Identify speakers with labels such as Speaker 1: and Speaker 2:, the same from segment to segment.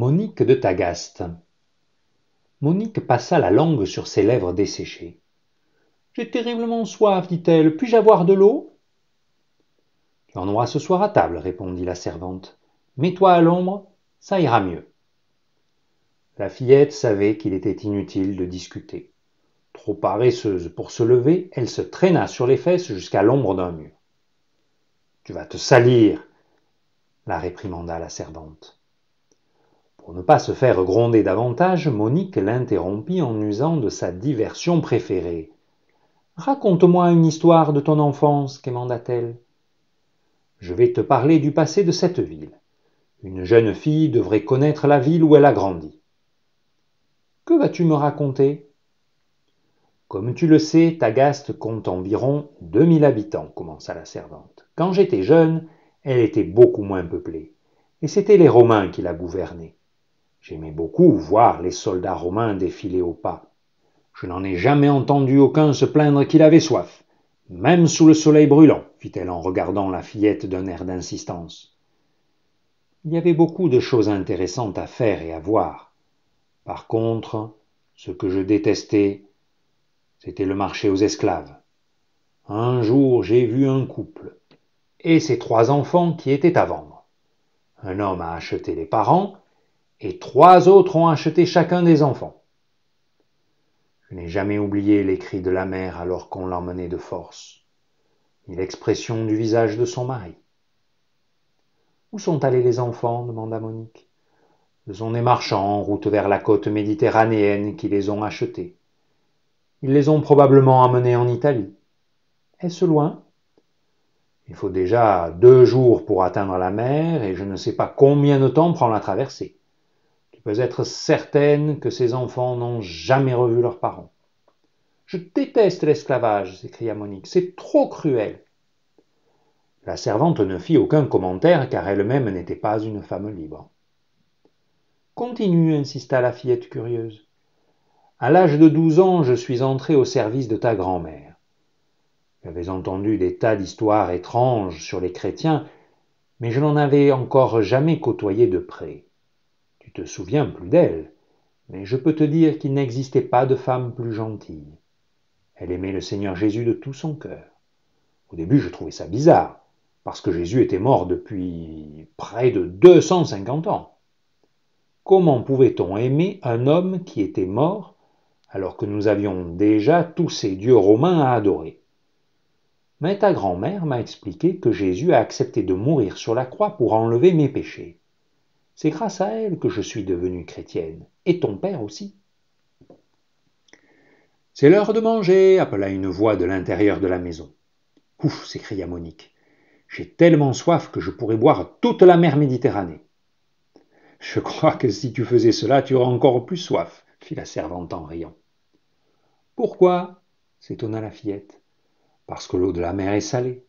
Speaker 1: Monique de Tagaste Monique passa la langue sur ses lèvres desséchées. J'ai terriblement soif, dit-elle. Puis-je avoir de l'eau Tu en auras ce soir à table, répondit la servante. Mets-toi à l'ombre, ça ira mieux. La fillette savait qu'il était inutile de discuter. Trop paresseuse pour se lever, elle se traîna sur les fesses jusqu'à l'ombre d'un mur. Tu vas te salir, la réprimanda la servante. Pour ne pas se faire gronder davantage, Monique l'interrompit en usant de sa diversion préférée. Raconte-moi une histoire de ton enfance, quémanda-t-elle. Je vais te parler du passé de cette ville. Une jeune fille devrait connaître la ville où elle a grandi. Que vas-tu me raconter Comme tu le sais, Tagaste compte environ deux mille habitants, commença la servante. Quand j'étais jeune, elle était beaucoup moins peuplée, et c'était les Romains qui la gouvernaient. J'aimais beaucoup voir les soldats romains défiler au pas. Je n'en ai jamais entendu aucun se plaindre qu'il avait soif, même sous le soleil brûlant, fit-elle en regardant la fillette d'un air d'insistance. Il y avait beaucoup de choses intéressantes à faire et à voir. Par contre, ce que je détestais, c'était le marché aux esclaves. Un jour, j'ai vu un couple et ses trois enfants qui étaient à vendre. Un homme a acheté les parents et trois autres ont acheté chacun des enfants. Je n'ai jamais oublié les cris de la mère alors qu'on l'emmenait de force, ni l'expression du visage de son mari. Où sont allés les enfants demanda Monique. Ce sont des marchands en route vers la côte méditerranéenne qui les ont achetés. Ils les ont probablement amenés en Italie. Est-ce loin Il faut déjà deux jours pour atteindre la mer et je ne sais pas combien de temps prend la traversée être certaine que ces enfants n'ont jamais revu leurs parents. Je déteste l'esclavage, s'écria Monique, c'est trop cruel. La servante ne fit aucun commentaire car elle-même n'était pas une femme libre. Continue, insista la fillette curieuse. À l'âge de douze ans, je suis entrée au service de ta grand-mère. J'avais entendu des tas d'histoires étranges sur les chrétiens, mais je n'en avais encore jamais côtoyé de près te souviens plus d'elle, mais je peux te dire qu'il n'existait pas de femme plus gentille. Elle aimait le Seigneur Jésus de tout son cœur. Au début, je trouvais ça bizarre, parce que Jésus était mort depuis près de 250 ans. Comment pouvait-on aimer un homme qui était mort alors que nous avions déjà tous ces dieux romains à adorer Mais ta grand-mère m'a expliqué que Jésus a accepté de mourir sur la croix pour enlever mes péchés. C'est grâce à elle que je suis devenue chrétienne, et ton père aussi. C'est l'heure de manger, appela une voix de l'intérieur de la maison. Ouf, s'écria Monique. J'ai tellement soif que je pourrais boire toute la mer Méditerranée. Je crois que si tu faisais cela, tu aurais encore plus soif, fit la servante en riant. Pourquoi s'étonna la fillette. Parce que l'eau de la mer est salée.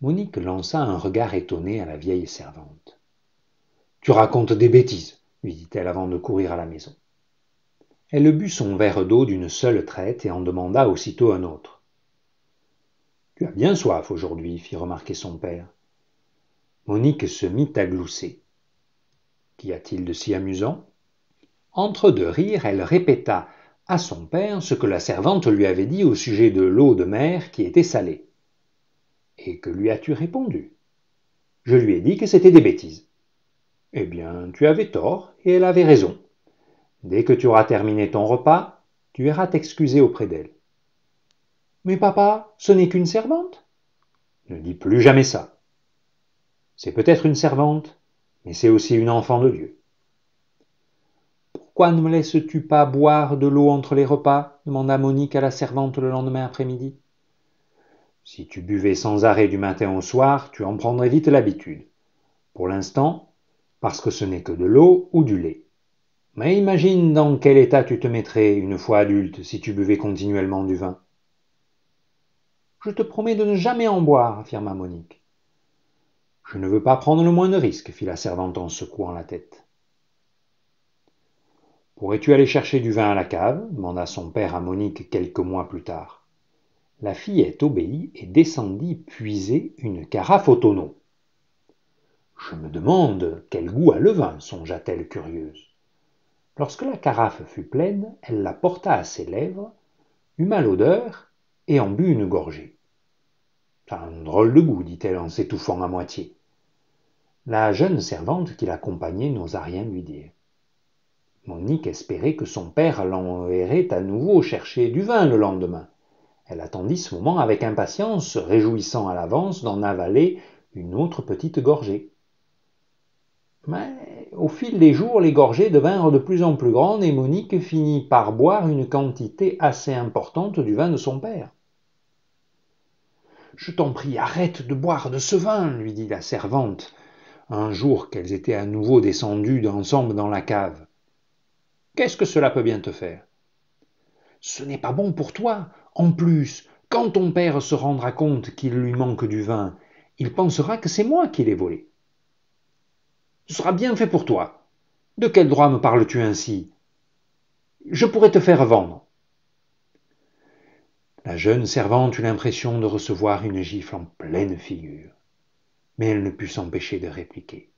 Speaker 1: Monique lança un regard étonné à la vieille servante. Tu racontes des bêtises, lui dit-elle avant de courir à la maison. Elle but son verre d'eau d'une seule traite et en demanda aussitôt un autre. Tu as bien soif aujourd'hui, fit remarquer son père. Monique se mit à glousser. Qu'y a-t-il de si amusant Entre deux rires, elle répéta à son père ce que la servante lui avait dit au sujet de l'eau de mer qui était salée. Et que lui as-tu répondu Je lui ai dit que c'était des bêtises. Eh bien, tu avais tort et elle avait raison. Dès que tu auras terminé ton repas, tu iras t'excuser auprès d'elle. Mais papa, ce n'est qu'une servante. Ne dis plus jamais ça. C'est peut-être une servante, mais c'est aussi une enfant de Dieu. Pourquoi ne me laisses-tu pas boire de l'eau entre les repas demanda Monique à la servante le lendemain après-midi. Si tu buvais sans arrêt du matin au soir, tu en prendrais vite l'habitude. Pour l'instant, parce que ce n'est que de l'eau ou du lait. Mais imagine dans quel état tu te mettrais une fois adulte si tu buvais continuellement du vin. Je te promets de ne jamais en boire, affirma Monique. Je ne veux pas prendre le moins de risque, fit la servante en secouant la tête. Pourrais-tu aller chercher du vin à la cave demanda son père à Monique quelques mois plus tard. La fillette obéit et descendit puiser une carafe au tonneau. Je me demande quel goût a le vin, songea-t-elle curieuse. Lorsque la carafe fut pleine, elle la porta à ses lèvres, huma l'odeur et en but une gorgée. un drôle de goût, dit-elle en s'étouffant à moitié. La jeune servante qui l'accompagnait n'osa rien lui dire. Monique espérait que son père l'enverrait à nouveau chercher du vin le lendemain. Elle attendit ce moment avec impatience, réjouissant à l'avance d'en avaler une autre petite gorgée. Mais au fil des jours, les gorgées devinrent de plus en plus grandes et Monique finit par boire une quantité assez importante du vin de son père. Je t'en prie, arrête de boire de ce vin, lui dit la servante, un jour qu'elles étaient à nouveau descendues ensemble dans la cave. Qu'est-ce que cela peut bien te faire Ce n'est pas bon pour toi. En plus, quand ton père se rendra compte qu'il lui manque du vin, il pensera que c'est moi qui l'ai volé. Ce sera bien fait pour toi. De quel droit me parles-tu ainsi Je pourrais te faire vendre. La jeune servante eut l'impression de recevoir une gifle en pleine figure, mais elle ne put s'empêcher de répliquer.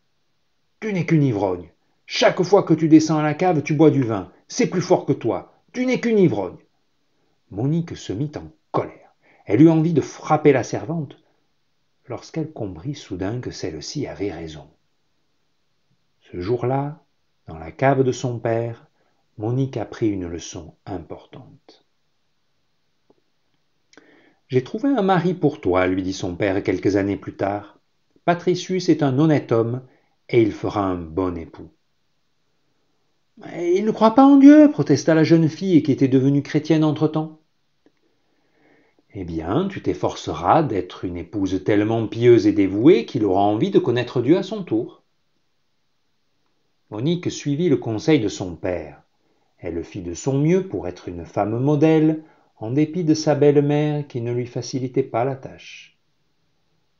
Speaker 1: Tu n'es qu'une ivrogne. Chaque fois que tu descends à la cave, tu bois du vin. C'est plus fort que toi. Tu n'es qu'une ivrogne. Monique se mit en colère. Elle eut envie de frapper la servante lorsqu'elle comprit soudain que celle-ci avait raison. Ce jour-là, dans la cave de son père, Monique apprit une leçon importante. J'ai trouvé un mari pour toi, lui dit son père quelques années plus tard. Patricius est un honnête homme et il fera un bon époux. Il ne croit pas en Dieu, protesta la jeune fille qui était devenue chrétienne entre-temps. Eh bien, tu t'efforceras d'être une épouse tellement pieuse et dévouée qu'il aura envie de connaître Dieu à son tour. Monique suivit le conseil de son père. Elle fit de son mieux pour être une femme modèle, en dépit de sa belle-mère qui ne lui facilitait pas la tâche.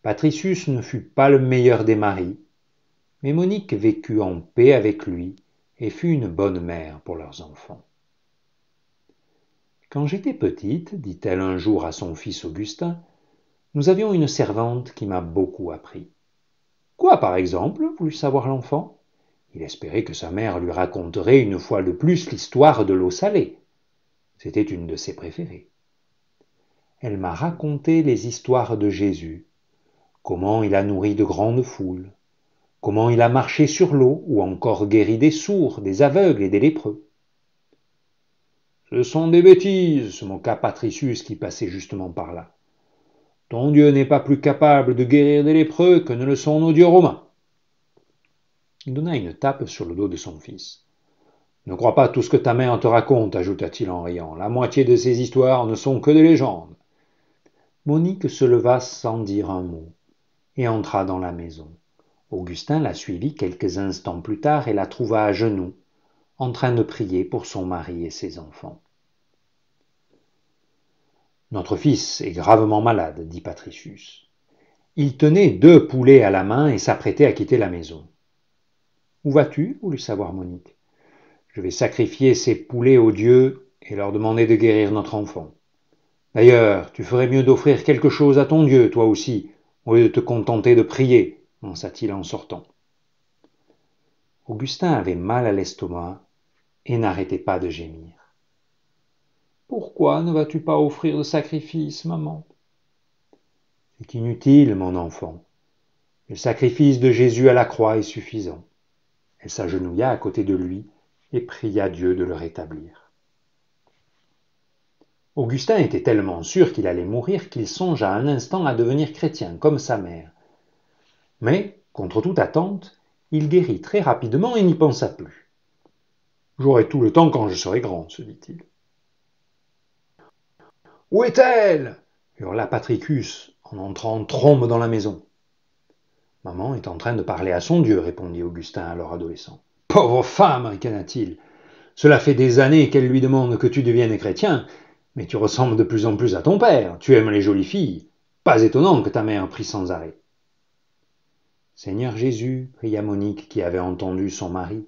Speaker 1: Patricius ne fut pas le meilleur des maris, mais Monique vécut en paix avec lui et fut une bonne mère pour leurs enfants. Quand j'étais petite, dit-elle un jour à son fils Augustin, nous avions une servante qui m'a beaucoup appris. Quoi, par exemple voulut savoir l'enfant. Il espérait que sa mère lui raconterait une fois de plus l'histoire de l'eau salée. C'était une de ses préférées. Elle m'a raconté les histoires de Jésus, comment il a nourri de grandes foules, comment il a marché sur l'eau ou encore guéri des sourds, des aveugles et des lépreux. Ce sont des bêtises, se moqua Patricius qui passait justement par là. Ton Dieu n'est pas plus capable de guérir des lépreux que ne le sont nos dieux romains. Il donna une tape sur le dos de son fils. Ne crois pas tout ce que ta mère te raconte, ajouta-t-il en riant. La moitié de ces histoires ne sont que des légendes. Monique se leva sans dire un mot et entra dans la maison. Augustin la suivit quelques instants plus tard et la trouva à genoux, en train de prier pour son mari et ses enfants. Notre fils est gravement malade, dit Patricius. Il tenait deux poulets à la main et s'apprêtait à quitter la maison. Où vas-tu voulut savoir Monique. Je vais sacrifier ces poulets aux dieux et leur demander de guérir notre enfant. D'ailleurs, tu ferais mieux d'offrir quelque chose à ton Dieu, toi aussi, au lieu de te contenter de prier, pensa t il en sortant. Augustin avait mal à l'estomac et n'arrêtait pas de gémir. Pourquoi ne vas-tu pas offrir de sacrifice, maman C'est inutile, mon enfant. Le sacrifice de Jésus à la croix est suffisant. Elle s'agenouilla à côté de lui et pria Dieu de le rétablir. Augustin était tellement sûr qu'il allait mourir qu'il songea un instant à devenir chrétien comme sa mère. Mais, contre toute attente, il guérit très rapidement et n'y pensa plus. J'aurai tout le temps quand je serai grand, se dit-il. Où est-elle hurla Patricus en entrant trombe dans la maison. Maman est en train de parler à son Dieu, répondit Augustin, alors adolescent. Pauvre femme, ricana-t-il. Cela fait des années qu'elle lui demande que tu deviennes chrétien, mais tu ressembles de plus en plus à ton père, tu aimes les jolies filles. Pas étonnant que ta mère prie sans arrêt. Seigneur Jésus, pria Monique qui avait entendu son mari,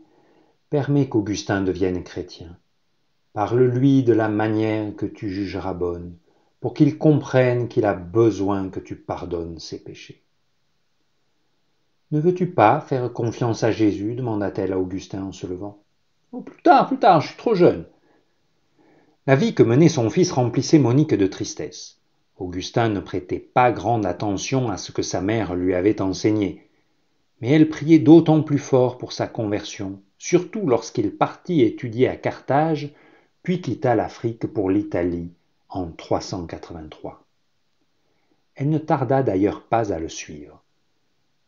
Speaker 1: permets qu'Augustin devienne chrétien. Parle-lui de la manière que tu jugeras bonne, pour qu'il comprenne qu'il a besoin que tu pardonnes ses péchés. Ne veux-tu pas faire confiance à Jésus demanda-t-elle à Augustin en se levant. Oh, plus tard, plus tard, je suis trop jeune. La vie que menait son fils remplissait Monique de tristesse. Augustin ne prêtait pas grande attention à ce que sa mère lui avait enseigné, mais elle priait d'autant plus fort pour sa conversion, surtout lorsqu'il partit étudier à Carthage, puis quitta l'Afrique pour l'Italie en 383. Elle ne tarda d'ailleurs pas à le suivre.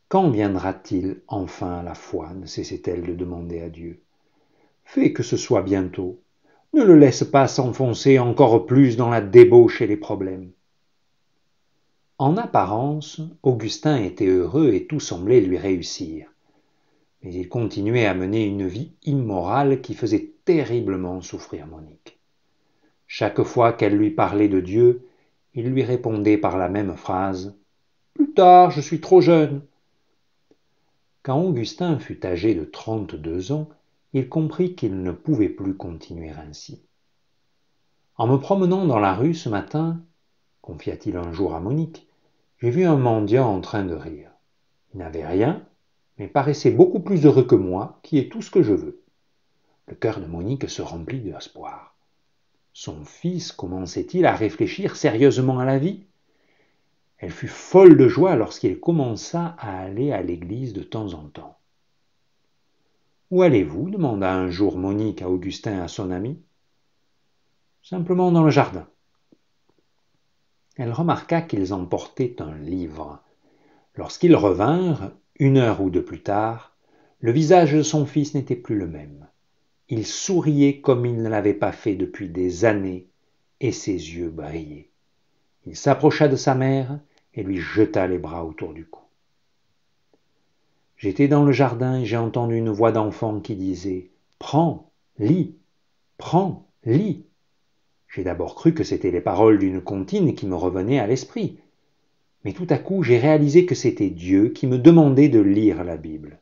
Speaker 1: Quand viendra-t-il enfin la foi ne cessait-elle de demander à Dieu. Fais que ce soit bientôt. Ne le laisse pas s'enfoncer encore plus dans la débauche et les problèmes. En apparence, Augustin était heureux et tout semblait lui réussir. Mais il continuait à mener une vie immorale qui faisait terriblement souffrir Monique. Chaque fois qu'elle lui parlait de Dieu, il lui répondait par la même phrase Plus tard, je suis trop jeune, quand Augustin fut âgé de trente-deux ans, il comprit qu'il ne pouvait plus continuer ainsi. En me promenant dans la rue ce matin, confia-t-il un jour à Monique, j'ai vu un mendiant en train de rire. Il n'avait rien, mais paraissait beaucoup plus heureux que moi, qui est tout ce que je veux. Le cœur de Monique se remplit d'espoir. Son fils commençait-il à réfléchir sérieusement à la vie elle fut folle de joie lorsqu'il commença à aller à l'église de temps en temps. Où allez-vous demanda un jour Monique à Augustin à son ami. Simplement dans le jardin. Elle remarqua qu'ils emportaient un livre. Lorsqu'ils revinrent, une heure ou deux plus tard, le visage de son fils n'était plus le même. Il souriait comme il ne l'avait pas fait depuis des années, et ses yeux brillaient. Il s'approcha de sa mère et lui jeta les bras autour du cou. J'étais dans le jardin et j'ai entendu une voix d'enfant qui disait Prends, lis, prends, lis. J'ai d'abord cru que c'était les paroles d'une comptine qui me revenaient à l'esprit. Mais tout à coup, j'ai réalisé que c'était Dieu qui me demandait de lire la Bible.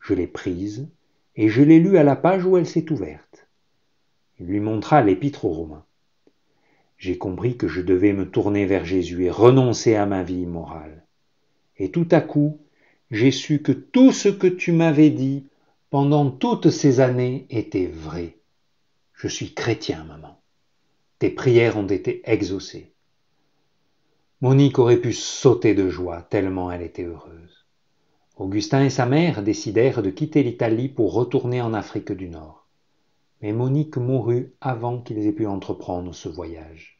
Speaker 1: Je l'ai prise et je l'ai lue à la page où elle s'est ouverte. Il lui montra l'épître aux Romains j'ai compris que je devais me tourner vers Jésus et renoncer à ma vie morale. Et tout à coup, j'ai su que tout ce que tu m'avais dit pendant toutes ces années était vrai. Je suis chrétien, maman. Tes prières ont été exaucées. Monique aurait pu sauter de joie, tellement elle était heureuse. Augustin et sa mère décidèrent de quitter l'Italie pour retourner en Afrique du Nord mais Monique mourut avant qu'ils aient pu entreprendre ce voyage.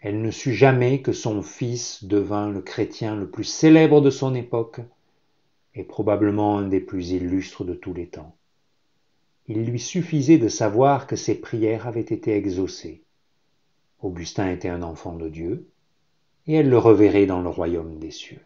Speaker 1: Elle ne sut jamais que son fils devint le chrétien le plus célèbre de son époque et probablement un des plus illustres de tous les temps. Il lui suffisait de savoir que ses prières avaient été exaucées. Augustin était un enfant de Dieu, et elle le reverrait dans le royaume des cieux.